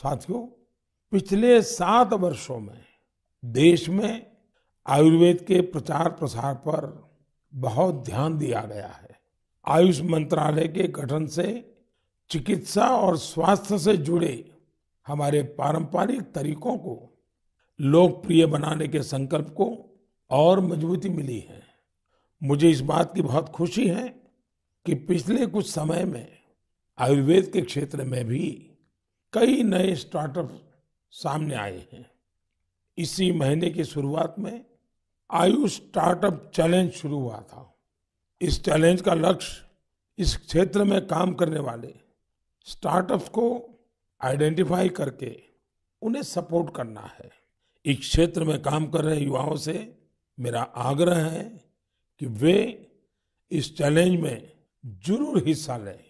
साथियों पिछले सात वर्षों में देश में आयुर्वेद के प्रचार प्रसार पर बहुत ध्यान दिया गया है आयुष मंत्रालय के गठन से चिकित्सा और स्वास्थ्य से जुड़े हमारे पारंपरिक तरीकों को लोकप्रिय बनाने के संकल्प को और मजबूती मिली है मुझे इस बात की बहुत खुशी है कि पिछले कुछ समय में आयुर्वेद के क्षेत्र में भी कई नए स्टार्टअप सामने आए हैं इसी महीने की शुरुआत में आयुष स्टार्टअप चैलेंज शुरू हुआ था इस चैलेंज का लक्ष्य इस क्षेत्र में काम करने वाले स्टार्टअप्स को आइडेंटिफाई करके उन्हें सपोर्ट करना है इस क्षेत्र में काम कर रहे युवाओं से मेरा आग्रह है कि वे इस चैलेंज में जरूर हिस्सा लें